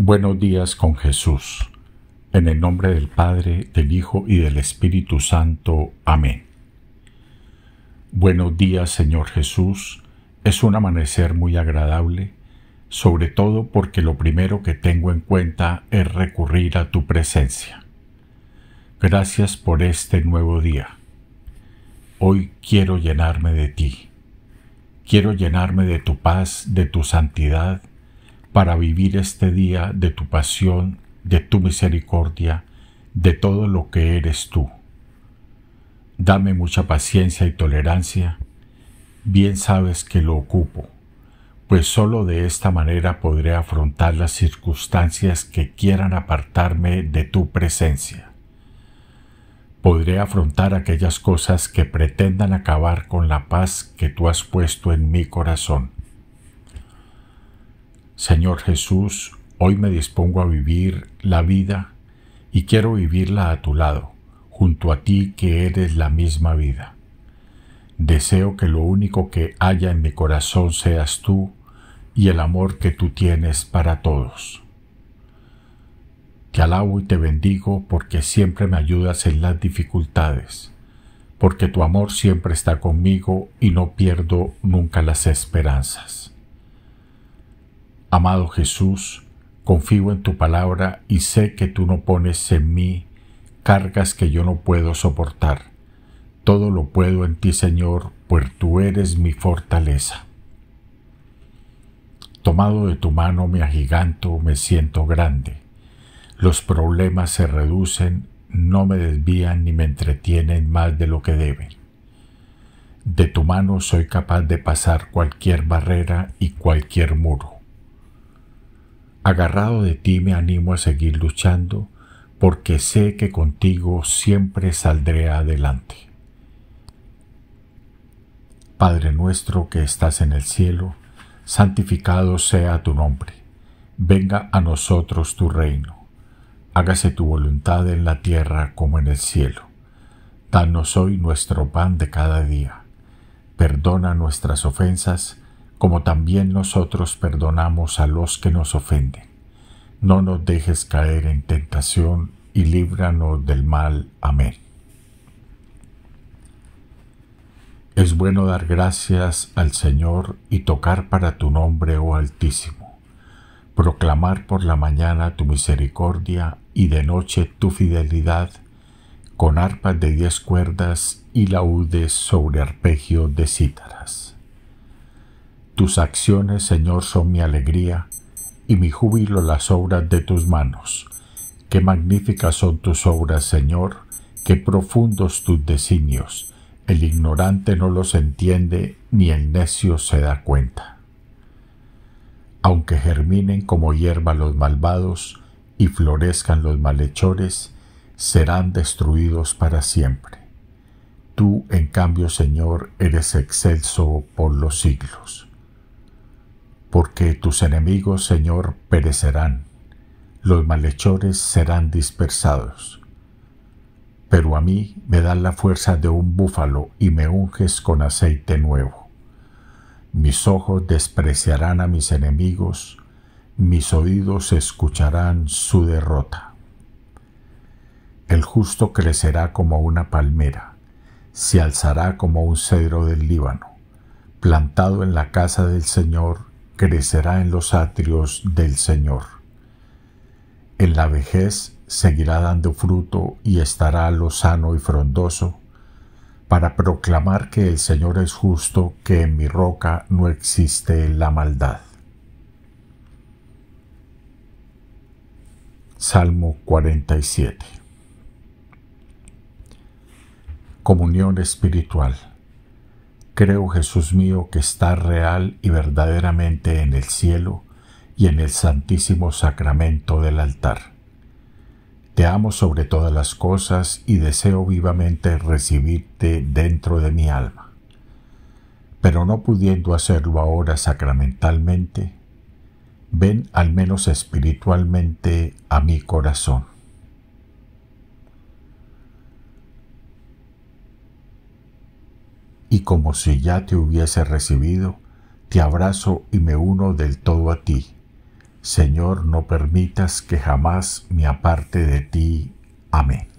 Buenos días con Jesús. En el nombre del Padre, del Hijo y del Espíritu Santo. Amén. Buenos días Señor Jesús. Es un amanecer muy agradable, sobre todo porque lo primero que tengo en cuenta es recurrir a tu presencia. Gracias por este nuevo día. Hoy quiero llenarme de ti. Quiero llenarme de tu paz, de tu santidad, para vivir este día de tu pasión, de tu misericordia, de todo lo que eres tú. Dame mucha paciencia y tolerancia. Bien sabes que lo ocupo, pues sólo de esta manera podré afrontar las circunstancias que quieran apartarme de tu presencia. Podré afrontar aquellas cosas que pretendan acabar con la paz que tú has puesto en mi corazón Señor Jesús, hoy me dispongo a vivir la vida y quiero vivirla a tu lado, junto a ti que eres la misma vida. Deseo que lo único que haya en mi corazón seas tú y el amor que tú tienes para todos. Te alabo y te bendigo porque siempre me ayudas en las dificultades, porque tu amor siempre está conmigo y no pierdo nunca las esperanzas. Amado Jesús, confío en tu palabra y sé que tú no pones en mí cargas que yo no puedo soportar. Todo lo puedo en ti, Señor, pues tú eres mi fortaleza. Tomado de tu mano me agiganto, me siento grande. Los problemas se reducen, no me desvían ni me entretienen más de lo que deben. De tu mano soy capaz de pasar cualquier barrera y cualquier muro. Agarrado de ti me animo a seguir luchando porque sé que contigo siempre saldré adelante. Padre nuestro que estás en el cielo, santificado sea tu nombre. Venga a nosotros tu reino. Hágase tu voluntad en la tierra como en el cielo. Danos hoy nuestro pan de cada día. Perdona nuestras ofensas, como también nosotros perdonamos a los que nos ofenden. No nos dejes caer en tentación y líbranos del mal. Amén. Es bueno dar gracias al Señor y tocar para tu nombre, oh Altísimo, proclamar por la mañana tu misericordia y de noche tu fidelidad, con arpas de diez cuerdas y laúdes sobre arpegio de cítaras. Tus acciones, Señor, son mi alegría, y mi júbilo las obras de tus manos. Qué magníficas son tus obras, Señor, qué profundos tus designios. El ignorante no los entiende, ni el necio se da cuenta. Aunque germinen como hierba los malvados y florezcan los malhechores, serán destruidos para siempre. Tú, en cambio, Señor, eres excelso por los siglos porque tus enemigos, Señor, perecerán, los malhechores serán dispersados. Pero a mí me das la fuerza de un búfalo y me unges con aceite nuevo. Mis ojos despreciarán a mis enemigos, mis oídos escucharán su derrota. El justo crecerá como una palmera, se alzará como un cedro del Líbano, plantado en la casa del Señor, crecerá en los atrios del Señor. En la vejez seguirá dando fruto y estará lo sano y frondoso, para proclamar que el Señor es justo, que en mi roca no existe la maldad. Salmo 47 Comunión espiritual Creo, Jesús mío, que está real y verdaderamente en el cielo y en el santísimo sacramento del altar. Te amo sobre todas las cosas y deseo vivamente recibirte dentro de mi alma. Pero no pudiendo hacerlo ahora sacramentalmente, ven al menos espiritualmente a mi corazón. como si ya te hubiese recibido, te abrazo y me uno del todo a ti. Señor, no permitas que jamás me aparte de ti. Amén.